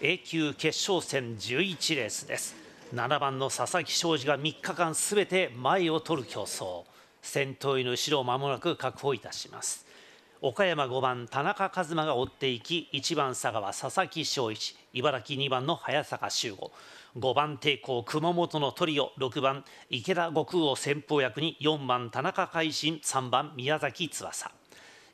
A 級決勝戦11レースです7番の佐々木庄司が3日間全て前を取る競争先頭位の後ろをまもなく確保いたします岡山5番田中一馬が追っていき1番佐川佐々木翔一茨城2番の早坂修吾5番抵抗熊本のトリオ6番池田悟空を先方役に4番田中海進3番宮崎翼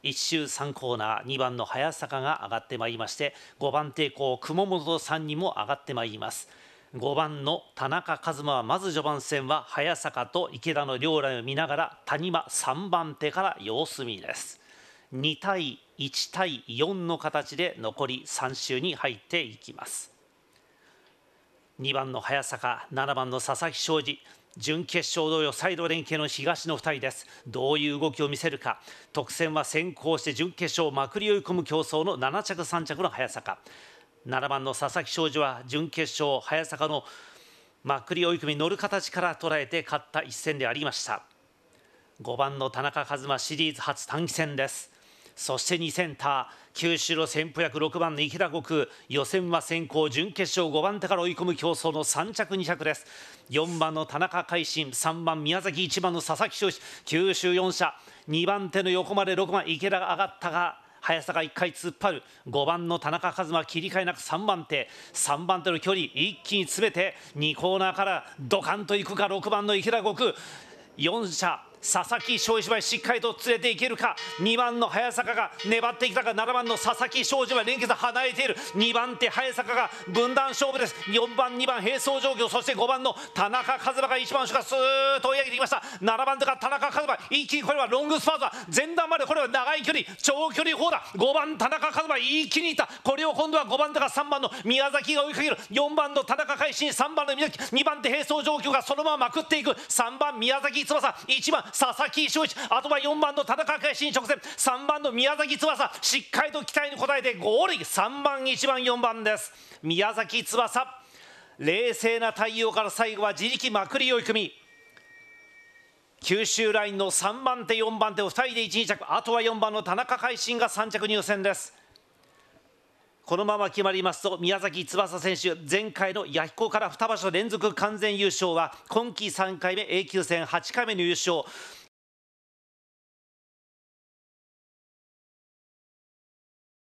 1周3コーナー2番の早坂が上がってまいりまして5番抵抗熊本さんにも上がってまいります。5番の田中一馬はまず序盤戦は早坂と池田の両ライを見ながら谷間3番手から様子見です2対1対4の形で残り3周に入っていきます2番の早坂7番の佐々木昌司準決勝同様サイド連携の東の2人ですどういう動きを見せるか特選は先行して準決勝をまくり追い込む競争の7着3着の早坂7番の佐々木昌司は準決勝早坂のまくり追い込み乗る形から捉えて勝った一戦でありました5番の田中和馬シリーズ初短期戦ですそして2センター九州の先鋒役6番の池田国予選は先行準決勝5番手から追い込む競争の3着2着です4番の田中海進3番宮崎1番の佐々木彰九州4社2番手の横まで6番池田が上がったが早さが1回突っ張る5番の田中和馬切り替えなく3番手3番手の距離一気に詰めて2コーナーからドカンといくか6番の池田悟空4者佐々木庄司はしっかりと連れていけるか2番の早坂が粘ってきたが7番の佐々木庄司は連結離れている2番手早坂が分断勝負です4番2番並走状況そして5番の田中和馬が1番手がスーッと追い上げてきました7番手が田中和馬一気にこれはロングスパート前段までこれは長い距離長距離砲だ5番田中和馬一気にいったこれを今度は5番手が3番の宮崎が追いかける4番の田中海進3番の宮崎2番手並走状況がそのまままくっていく3番宮崎翼1番佐々木翔一あとは4番の田中海新直線3番の宮崎翼しっかりと期待に応えてゴール3番1番4番です宮崎翼冷静な対応から最後は自力まくり追い込み九州ラインの3番手4番手を2人で1、2着あとは4番の田中海進が3着入線ですこのまま決まりますと宮崎翼選手前回の弥彦から2場所連続完全優勝は今季3回目 A 級戦8回目の優勝